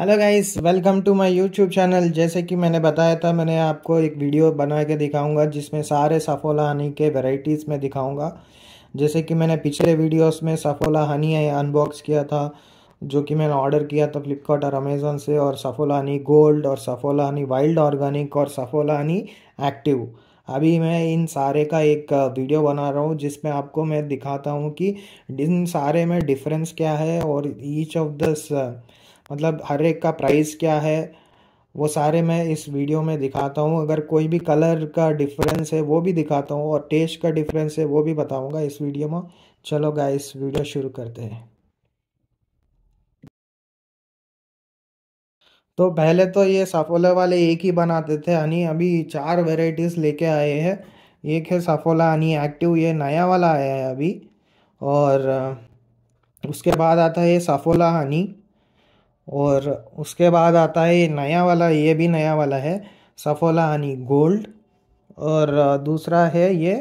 hello guys welcome to my YouTube channel जैसे कि मैंने बताया था मैंने आपको एक वीडियो बना के दिखाऊंगा जिसमें सारे सफोला हनी के वेराइटीज़ में दिखाऊंगा जैसे कि मैंने पिछले वीडियोस में सफोला हनी अनबॉक्स किया था जो कि मैंने ऑर्डर किया था फ्लिपकार्ट और अमेज़ोन से और सफोला हनी गोल्ड और सफोला हनी वाइल्ड ऑर्गेनिक और सफोला हनी एक्टिव अभी मैं इन सारे का एक वीडियो बना रहा हूँ जिसमें आपको मैं दिखाता हूँ कि इन सारे में डिफरेंस क्या है और ईच ऑफ दस मतलब हर एक का प्राइस क्या है वो सारे मैं इस वीडियो में दिखाता हूँ अगर कोई भी कलर का डिफरेंस है वो भी दिखाता हूँ और टेस्ट का डिफरेंस है वो भी बताऊँगा इस वीडियो में चलो गाइस वीडियो शुरू करते हैं तो पहले तो ये साफोला वाले एक ही बनाते थे हनी अभी चार वेराइटीज़ लेके आए हैं एक है साफोला हनी एक्टिव ये नया वाला आया है अभी और उसके बाद आता है साफोला हनी और उसके बाद आता है नया वाला ये भी नया वाला है सफोला हनी गोल्ड और दूसरा है ये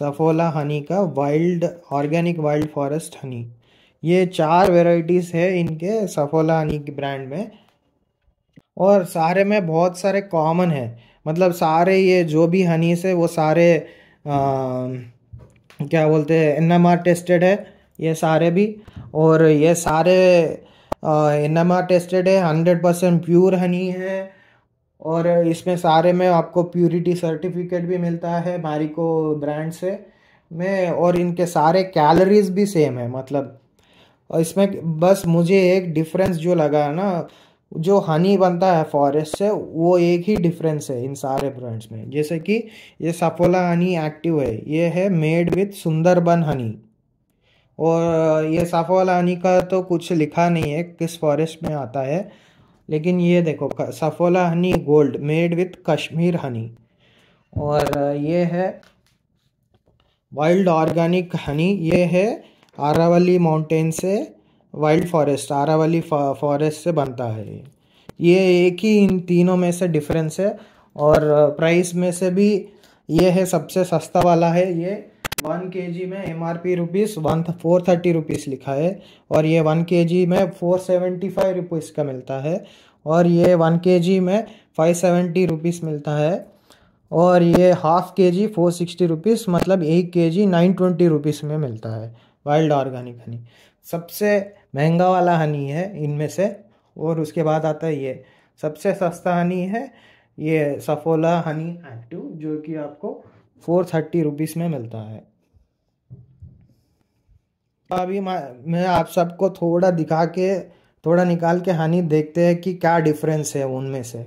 सफोला हनी का wild organic wild forest honey ये चार वेराइटीज़ है इनके सफोला हनी के ब्रांड में और सारे में बहुत सारे कॉमन है मतलब सारे ये जो भी हनी से वो सारे आ, क्या बोलते हैं एन टेस्टेड है ये सारे भी और ये सारे एन एम आर टेस्टेड है हंड्रेड परसेंट प्योर हनी है और इसमें सारे में आपको प्योरिटी सर्टिफिकेट भी मिलता है मारिको ब्रांड से में और इनके सारे कैलोरीज भी सेम है मतलब और इसमें बस मुझे एक डिफरेंस जो लगा है ना जो हनी बनता है फॉरेस्ट से वो एक ही डिफरेंस है इन सारे ब्रांड्स में जैसे कि ये सफोला हनी एक्टिव है ये है मेड विथ सुंदरबन हनी और ये साफ़ा वाला हनी का तो कुछ लिखा नहीं है किस फॉरेस्ट में आता है लेकिन ये देखो Saffola honey gold made with Kashmir honey और ये है वाइल्ड ऑर्गेनिक हनी ये है आरावली माउंटेन से वाइल्ड फॉरेस्ट आरावली फॉरेस्ट से बनता है ये ये एक ही इन तीनों में से डिफरेंस है और प्राइस में से भी ये है सबसे सस्ता वाला है ये वन के जी में M R P rupees one four thirty rupees लिखा है और ये वन के जी में फोर सेवेंटी फाइव रुपीज़ का मिलता है और ये वन के जी में फाइव सेवेंटी रुपीज़ मिलता है और ये हाफ के जी फोर सिक्सटी रुपीज़ मतलब एक के जी नाइन ट्वेंटी रुपीज़ में मिलता है वाइल्ड ऑर्गेनिक हनी सबसे महंगा वाला हनी है इनमें से और उसके बाद आता है ये सबसे सस्ता हनी है ये सफोला हनी एक्टिव जो कि आपको फोर थर्टी रुपीज़ में मिलता है अभी मैं आप सबको थोड़ा दिखा के थोड़ा निकाल के हानि देखते हैं कि क्या डिफरेंस है उनमें से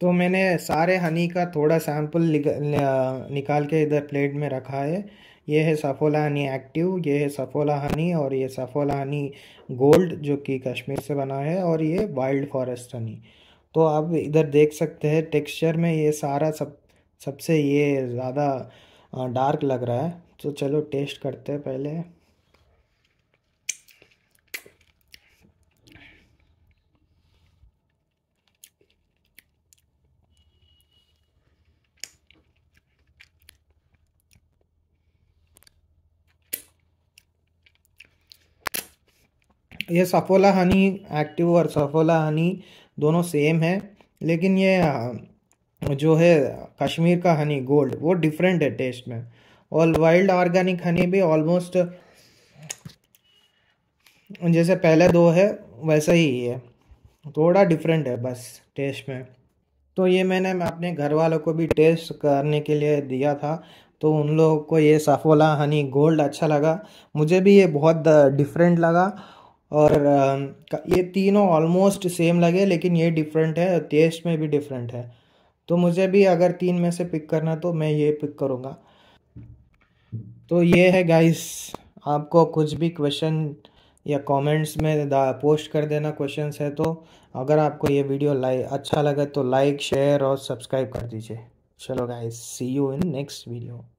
तो मैंने सारे हनी का थोड़ा सैम्पल निकाल के इधर प्लेट में रखा है ये है सफ़ोला हनी एक्टिव ये है सफ़ोला हनी और ये सफ़ोला हनी गोल्ड जो कि कश्मीर से बना है और ये वाइल्ड फॉरेस्ट हनी तो आप इधर देख सकते हैं टेक्सचर में ये सारा सब सबसे ये ज़्यादा डार्क लग रहा है तो चलो टेस्ट करते हैं पहले ये सफोला हनी एक्टिव और सफोला हनी दोनों सेम है लेकिन ये जो है कश्मीर का हनी गोल्ड वो डिफरेंट है टेस्ट में और वाइल्ड ऑर्गेनिक हनी भी ऑलमोस्ट जैसे पहले दो है वैसा ही है थोड़ा डिफरेंट है बस टेस्ट में तो ये मैंने अपने घर वालों को भी टेस्ट करने के लिए दिया था तो उन लोगों को ये सफोला हनी गोल्ड अच्छा लगा मुझे भी ये बहुत डिफरेंट लगा और ये तीनों ऑलमोस्ट सेम लगे लेकिन ये डिफरेंट है टेस्ट में भी डिफरेंट है तो मुझे भी अगर तीन में से पिक करना तो मैं ये पिक करूँगा तो ये है गाइस आपको कुछ भी क्वेश्चन या कमेंट्स में पोस्ट कर देना क्वेश्चंस है तो अगर आपको ये वीडियो लाइक अच्छा लगे तो लाइक शेयर और सब्सक्राइब कर दीजिए चलो guys see you in next video